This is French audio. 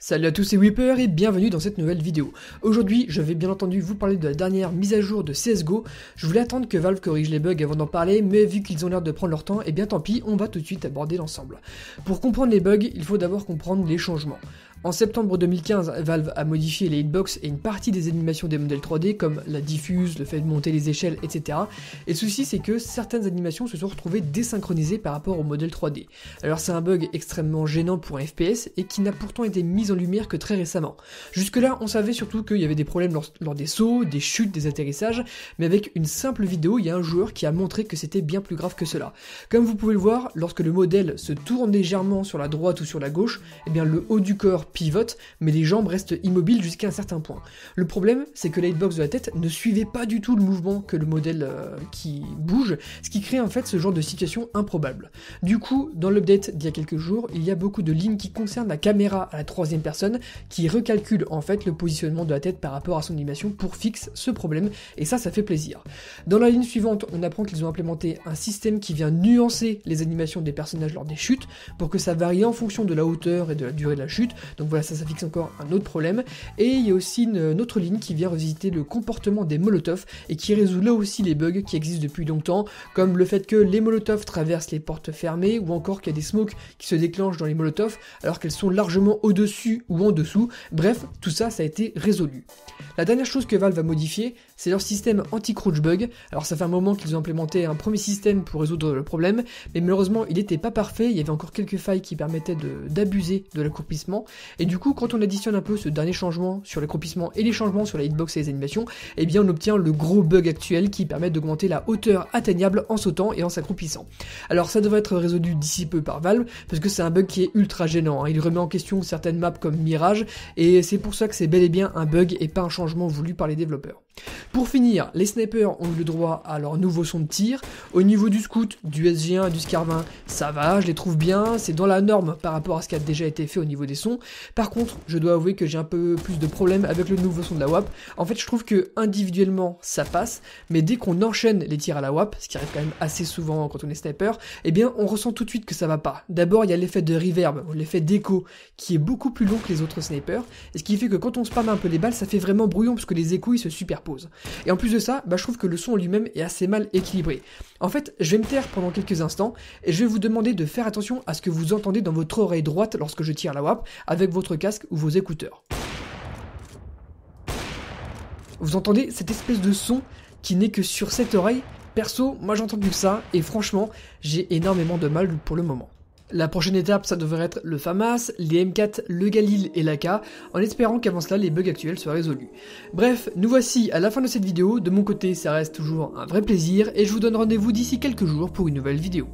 Salut à tous, c'est Weeper et bienvenue dans cette nouvelle vidéo. Aujourd'hui, je vais bien entendu vous parler de la dernière mise à jour de CSGO. Je voulais attendre que Valve corrige les bugs avant d'en parler, mais vu qu'ils ont l'air de prendre leur temps, eh bien tant pis, on va tout de suite aborder l'ensemble. Pour comprendre les bugs, il faut d'abord comprendre les changements. En septembre 2015, Valve a modifié les hitbox et une partie des animations des modèles 3D comme la diffuse, le fait de monter les échelles, etc. Et le souci c'est que certaines animations se sont retrouvées désynchronisées par rapport au modèle 3D. Alors c'est un bug extrêmement gênant pour un FPS et qui n'a pourtant été mis en lumière que très récemment. Jusque-là, on savait surtout qu'il y avait des problèmes lors, des sauts, des chutes, des atterrissages, mais avec une simple vidéo, il y a un joueur qui a montré que c'était bien plus grave que cela. Comme vous pouvez le voir, lorsque le modèle se tourne légèrement sur la droite ou sur la gauche, eh bien le haut du corps pivotent, mais les jambes restent immobiles jusqu'à un certain point. Le problème, c'est que l'hitbox de la tête ne suivait pas du tout le mouvement que le modèle euh, qui bouge, ce qui crée en fait ce genre de situation improbable. Du coup, dans l'update d'il y a quelques jours, il y a beaucoup de lignes qui concernent la caméra à la troisième personne, qui recalcule en fait le positionnement de la tête par rapport à son animation pour fixe ce problème, et ça, ça fait plaisir. Dans la ligne suivante, on apprend qu'ils ont implémenté un système qui vient nuancer les animations des personnages lors des chutes, pour que ça varie en fonction de la hauteur et de la durée de la chute, donc voilà, ça, ça fixe encore un autre problème. Et il y a aussi une, autre ligne qui vient revisiter le comportement des molotovs et qui résout là aussi les bugs qui existent depuis longtemps, comme le fait que les molotovs traversent les portes fermées ou encore qu'il y a des smokes qui se déclenchent dans les molotovs alors qu'elles sont largement au-dessus ou en dessous. Bref, tout ça, ça a été résolu. La dernière chose que Valve va modifier, c'est leur système anti-crouch bug. Alors ça fait un moment qu'ils ont implémenté un premier système pour résoudre le problème, mais malheureusement il n'était pas parfait, il y avait encore quelques failles qui permettaient d'abuser de, de l'accroupissement, et du coup, quand on additionne un peu ce dernier changement sur l'accroupissement et les changements sur la hitbox et les animations, eh bien on obtient le gros bug actuel qui permet d'augmenter la hauteur atteignable en sautant et en s'accroupissant. Alors ça devrait être résolu d'ici peu par Valve, parce que c'est un bug qui est ultra gênant, hein. il remet en question certaines maps comme Mirage, et c'est pour ça que c'est bel et bien un bug et pas un changement voulu par les développeurs. Pour finir, les snipers ont eu le droit à leur nouveau son de tir. Au niveau du scout, du SG1 du scarvin, ça va, je les trouve bien, c'est dans la norme par rapport à ce qui a déjà été fait au niveau des sons. Par contre, je dois avouer que j'ai un peu plus de problèmes avec le nouveau son de la WAP. En fait, je trouve que individuellement, ça passe, mais dès qu'on enchaîne les tirs à la WAP, ce qui arrive quand même assez souvent quand on est sniper, eh bien, on ressent tout de suite que ça va pas. D'abord, il y a l'effet de reverb, l'effet d'écho, qui est beaucoup plus long que les autres snipers, et ce qui fait que quand on spamme un peu les balles, ça fait vraiment brouillon parce que les échos ils se superposent. Et en plus de ça, bah, je trouve que le son lui-même est assez mal équilibré. En fait, je vais me taire pendant quelques instants et je vais vous demander de faire attention à ce que vous entendez dans votre oreille droite lorsque je tire la WAP avec votre casque ou vos écouteurs. Vous entendez cette espèce de son qui n'est que sur cette oreille Perso, moi j'entends plus ça et franchement, j'ai énormément de mal pour le moment. La prochaine étape, ça devrait être le FAMAS, les M4, le Galil et l'AK, en espérant qu'avant cela, les bugs actuels soient résolus. Bref, nous voici à la fin de cette vidéo, de mon côté, ça reste toujours un vrai plaisir, et je vous donne rendez-vous d'ici quelques jours pour une nouvelle vidéo.